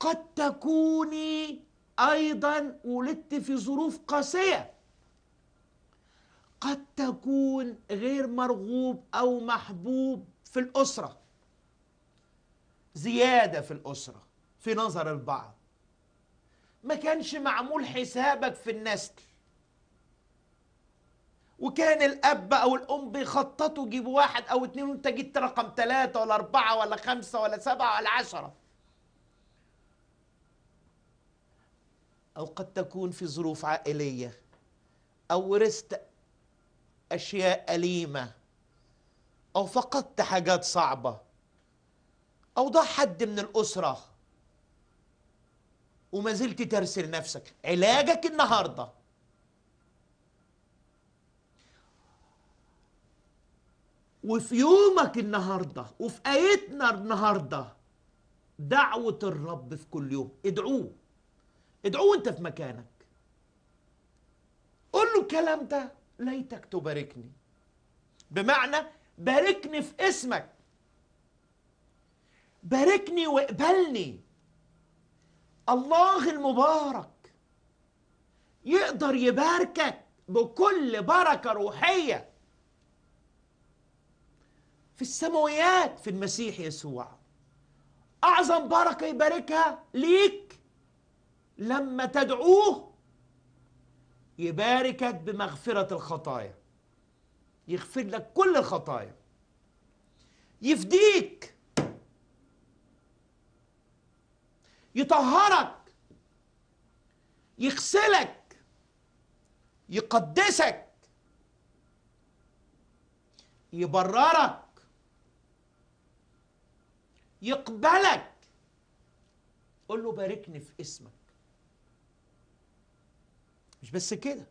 قد تكوني أيضا ولدت في ظروف قاسية قد تكون غير مرغوب أو محبوب في الأسرة زيادة في الأسرة في نظر البعض ما كانش معمول حسابك في النسل وكان الأب أو الأم بيخططوا يجيبوا واحد أو اتنين وأنت جيت رقم ثلاثة ولا أربعة ولا خمسة ولا سبعة ولا عشرة أو قد تكون في ظروف عائلية أو ورثت أشياء أليمة أو فقدت حاجات صعبة أو ضاع حد من الأسرة وما زلت ترسل نفسك علاجك النهارده وفي يومك النهارده وفي ايتنا النهارده دعوه الرب في كل يوم ادعوه ادعوه انت في مكانك قول له الكلام ده ليتك تباركني بمعنى باركني في اسمك باركني واقبلني الله المبارك يقدر يباركك بكل بركة روحية في السماويات في المسيح يسوع أعظم بركة يباركها ليك لما تدعوه يباركك بمغفرة الخطايا يغفر لك كل الخطايا يفديك يطهرك يغسلك يقدسك يبررك يقبلك قل له باركني في اسمك مش بس كده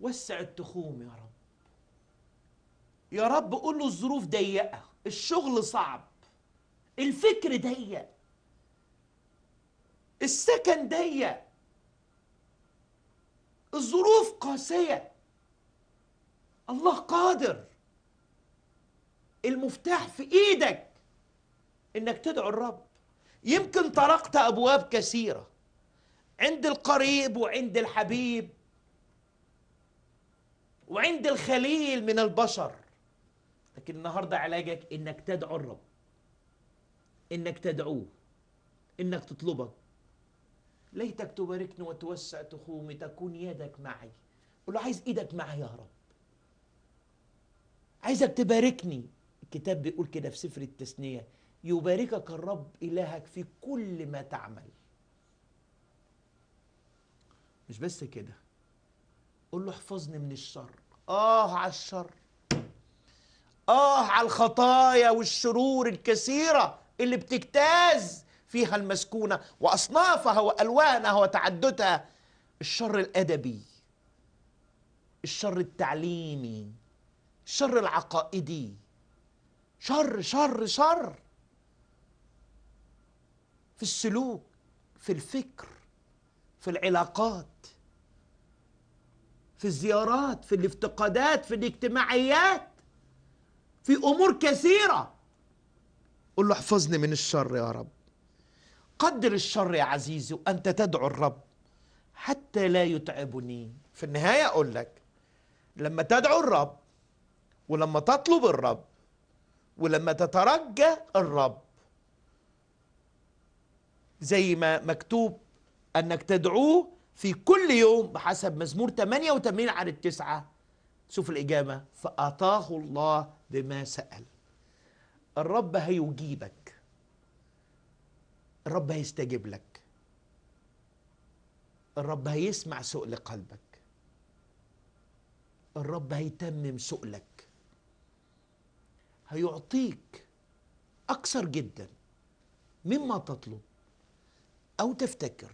وسع التخوم يا رب يا رب قول له الظروف ضيقه الشغل صعب الفكر ضيق السكن ضيق الظروف قاسيه الله قادر المفتاح في ايدك انك تدعو الرب يمكن طرقت ابواب كثيره عند القريب وعند الحبيب وعند الخليل من البشر لكن النهارده علاجك انك تدعو الرب انك تدعوه انك تطلبه ليتك تباركني وتوسع تخومي تكون يدك معي قول له عايز ايدك معي يا رب عايزك تباركني الكتاب بيقول كده في سفر التثنيه يباركك الرب الهك في كل ما تعمل مش بس كده قول له احفظني من الشر اه على الشر اه على الخطايا والشرور الكثيره اللي بتجتاز فيها المسكونه واصنافها والوانها وتعددها الشر الادبي الشر التعليمي الشر العقائدي شر شر شر في السلوك في الفكر في العلاقات في الزيارات في الافتقادات في الاجتماعيات في امور كثيره قل له احفظني من الشر يا رب قدر الشر يا عزيزي وانت تدعو الرب حتى لا يتعبني في النهايه اقول لك لما تدعو الرب ولما تطلب الرب ولما تترجى الرب زي ما مكتوب أنك تدعوه في كل يوم بحسب مزمور 88 عن التسعة شوف الإجابة فأعطاه الله بما سأل الرب هيجيبك الرب هيستجيب لك الرب هيسمع سؤل قلبك الرب هيتمم سؤلك هيعطيك أكثر جدا مما تطلب أو تفتكر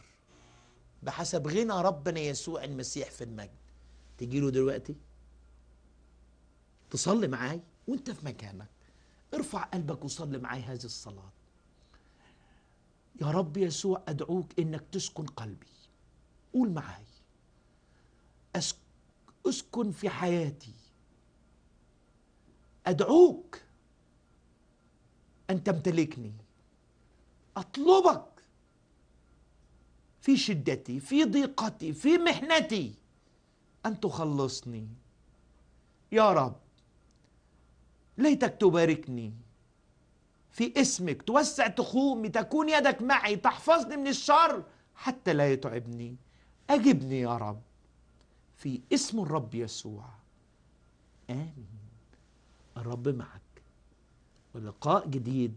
بحسب غنى ربنا يسوع المسيح في المجد تجي له دلوقتي تصلي معاي وانت في مكانك ارفع قلبك وصلي معاي هذه الصلاة يا رب يسوع أدعوك إنك تسكن قلبي قول معاي أسكن في حياتي أدعوك أن تمتلكني أطلبك في شدتي في ضيقتي في محنتي أن تخلصني يا رب ليتك تباركني في اسمك توسع تخومي تكون يدك معي تحفظني من الشر حتى لا يتعبني أجبني يا رب في اسم الرب يسوع آمين الرب معك ولقاء جديد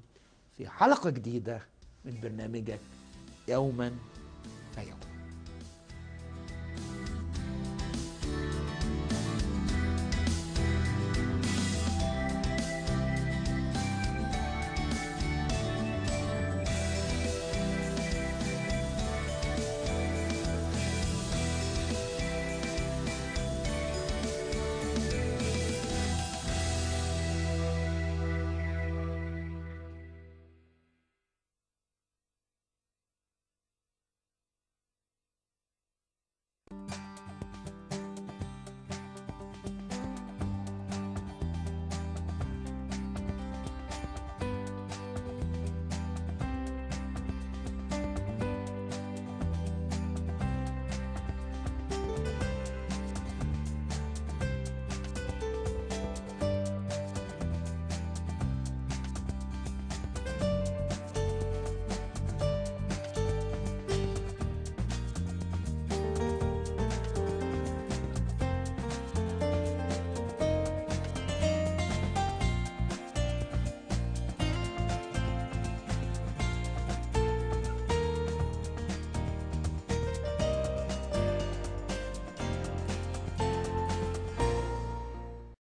في حلقة جديدة من برنامجك يوما kayo.